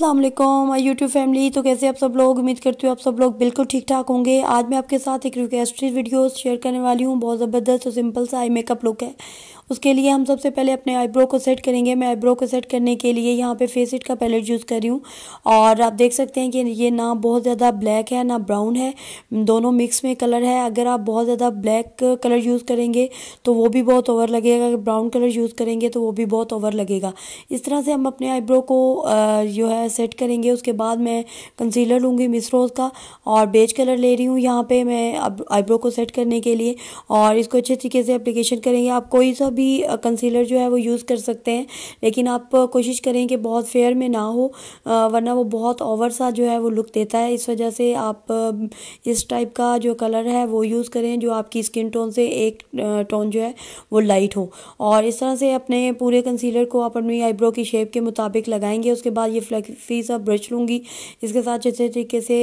अस्सलाम वालेकुम my YouTube family तो कैसे आप सब लोग उम्मीद करती हूँ आप सब लोग बिल्कुल ठीक ठाक होंगे आज मैं आपके साथ एक रिक्वेस्टेड वीडियो शेयर करने वाली हूँ बहुत ज़बरदस्त और सिंपल सा आई मेकअप लुक है उसके लिए हम सबसे पहले अपने आईब्रो को सेट करेंगे मैं आईब्रो को सेट करने के लिए यहाँ पे फेस इट का पैलेट यूज़ कर रही हूँ और आप देख सकते हैं कि ये ना बहुत ज़्यादा ब्लैक है ना ब्राउन है दोनों मिक्स में कलर है अगर आप बहुत ज़्यादा ब्लैक कलर यूज़ करेंगे तो वो भी बहुत ओवर लगेगा अगर ब्राउन कलर यूज़ करेंगे तो वो भी बहुत ओवर लगेगा इस तरह से हम अपने आईब्रो को जो है सेट करेंगे उसके बाद मैं कंसीलर लूँगी मिसरोज़ का और बेज कलर ले रही हूँ यहाँ पे मैं अब आईब्रो को सेट करने के लिए और इसको अच्छे तरीके से अप्लीकेशन करेंगे आप कोई सा भी कंसीलर जो है वो यूज़ कर सकते हैं लेकिन आप कोशिश करें कि बहुत फेयर में ना हो वरना वो बहुत ओवर सा जो है वो लुक देता है इस वजह से आप इस टाइप का जो कलर है वो यूज़ करें जो आपकी स्किन टोन से एक टोन जो है वो लाइट हो और इस तरह से अपने पूरे कंसीलर को आप अपनी आईब्रो की शेप के मुताबिक लगाएंगे उसके बाद ये फ्लैक फीस और ब्रश लूँगी इसके साथ अच्छे तरीके से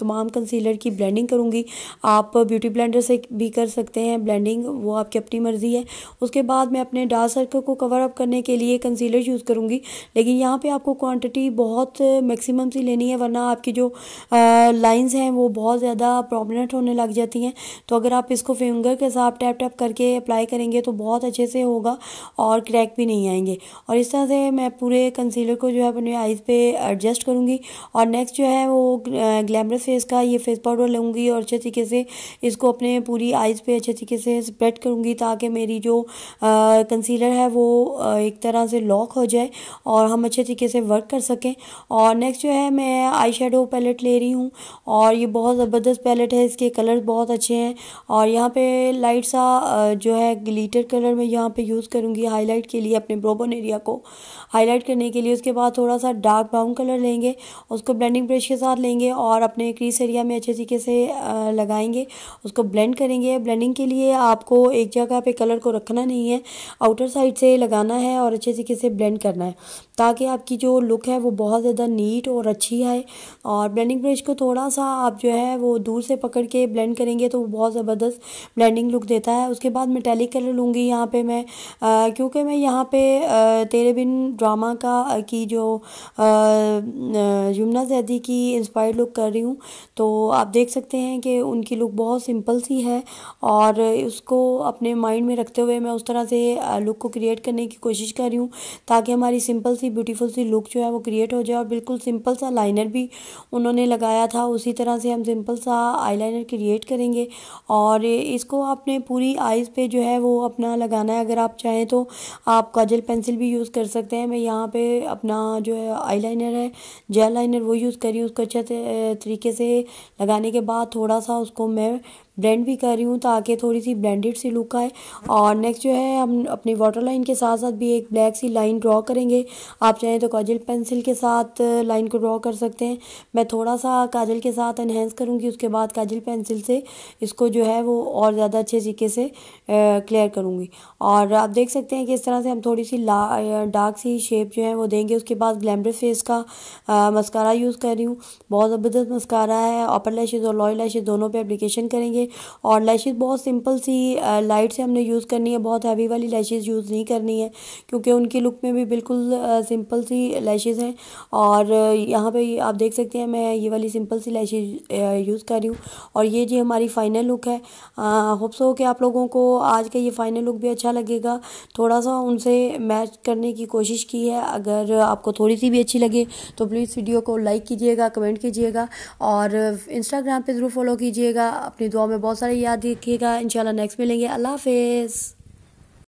तमाम कंसीलर की ब्लेंडिंग करूँगी आप ब्यूटी ब्लेंडर से भी कर सकते हैं ब्लेंडिंग वो आपकी अपनी मर्ज़ी है उसके बाद मैं अपने डार्क सर्कल को कवर अप करने के लिए कंसीलर यूज़ करूँगी लेकिन यहाँ पर आपको क्वान्टिटी बहुत मैक्सिमम सी लेनी है वरना आपकी जो लाइन्स हैं वो बहुत ज़्यादा प्रॉब्लमेट होने लग जाती हैं तो अगर आप इसको फिंगर के साथ टैप टैप करके अप्लाई करेंगे तो बहुत अच्छे से होगा और क्रैक भी नहीं आएंगे और इस तरह से मैं पूरे कंसीलर को जो है अपने आई साइज़ पे एडजस्ट करूँगी और नेक्स्ट जो है वो ग्लैमरस फेस का ये फेस पाउडर लूँगी और अच्छे तरीके से इसको अपने पूरी आइज़ पे अच्छे तरीके से स्प्रेड करूँगी ताकि मेरी जो कंसीलर है वो एक तरह से लॉक हो जाए और हम अच्छे तरीके से वर्क कर सकें और नेक्स्ट जो है मैं आई शेडो पैलेट ले रही हूँ और ये बहुत ज़बरदस्त पैलेट है इसके कलर बहुत अच्छे हैं और यहाँ पे लाइट सा जो है ग्लीटर कलर में यहाँ पे यूज़ करूँगी हाईलाइट के लिए अपने ब्रोबन एरिया को हाईलाइट करने के लिए उसके बाद थोड़ा सा डार्क ब्राउन कलर लेंगे उसको ब्लेंडिंग ब्रश के साथ लेंगे और अपने क्रीस एरिया में अच्छे तरीके से लगाएंगे उसको ब्लेंड करेंगे ब्लेंडिंग के लिए आपको एक जगह पे कलर को रखना नहीं है आउटर साइड से लगाना है और अच्छे तरीके से ब्लेंड करना है ताकि आपकी जो लुक है वो बहुत ज़्यादा नीट और अच्छी है और ब्लेंडिंग ब्रश को थोड़ा सा आप जो है वो दूर से पकड़ के ब्लेंड करेंगे तो वो बहुत ज़बरदस्त ब्लेंडिंग लुक देता है उसके बाद मेटेलिक कलर लूँगी यहाँ पर मैं क्योंकि मैं यहाँ पे तेरे बिन ड्रामा का की जो यमुना जैदी की इंस्पायर्ड लुक कर रही हूँ तो आप देख सकते हैं कि उनकी लुक बहुत सिंपल सी है और उसको अपने माइंड में रखते हुए मैं उस तरह से लुक को क्रिएट करने की कोशिश कर रही हूँ ताकि हमारी सिंपल सी ब्यूटीफुल सी लुक जो है वो क्रिएट हो जाए और बिल्कुल सिंपल सा लाइनर भी उन्होंने लगाया था उसी तरह से हम सिंपल सा आईलाइनर क्रिएट करेंगे और इसको आपने पूरी आइज़ पे जो है वो अपना लगाना है अगर आप चाहें तो आप काजल पेंसिल भी यूज़ कर सकते हैं मैं यहाँ पे अपना जो है आईलाइनर है जेल लाइनर वो यूज़ करी उसको अच्छे तरीके से लगाने के बाद थोड़ा सा उसको मैं ब्लेंड भी कर रही हूँ ताकि थोड़ी सी ब्लेंडेड सी लुक आए और नेक्स्ट जो है हम अपनी वाटर लाइन के साथ साथ भी एक ब्लैक सी लाइन ड्रॉ करेंगे आप चाहें तो काजल पेंसिल के साथ लाइन को ड्रॉ कर सकते हैं मैं थोड़ा सा काजल के साथ इन्हेंस करूँगी उसके बाद काजल पेंसिल से इसको जो है वो और ज़्यादा अच्छे तरीके से क्लियर करूँगी और आप देख सकते हैं कि इस तरह से हम थोड़ी सी डार्क सी शेप जो है वो देंगे उसके बाद ग्लैमर फेस का मस्कारा यूज़ कर रही हूँ बहुत ज़बरदस्त मस्कारा है अपर लैशेज़ और लॉय लैशेज़ दोनों पर अप्लीकेशन करेंगे है और लैशेज़ बहुत सिंपल सी लाइट से हमने यूज़ करनी है बहुत हैवी वाली लैशेज़ यूज़ नहीं करनी है क्योंकि उनकी लुक में भी बिल्कुल सिंपल सी लैशेज़ हैं और यहाँ पे आप देख सकते हैं मैं ये वाली सिंपल सी लैशेज़ यूज़ कर रही हूँ और ये जी हमारी फाइनल लुक है होप्स हो कि आप लोगों को आज का ये फाइनल लुक भी अच्छा लगेगा थोड़ा सा उनसे मैच करने की कोशिश की है अगर आपको थोड़ी सी भी अच्छी लगे तो प्लीज़ वीडियो को लाइक कीजिएगा कमेंट कीजिएगा और इंस्टाग्राम पर ज़रूर फॉलो कीजिएगा अपनी दुआ हमें बहुत सारी याद रखिएगा इंशाल्लाह नेक्स्ट मिलेंगे अल्लाह हाफिज़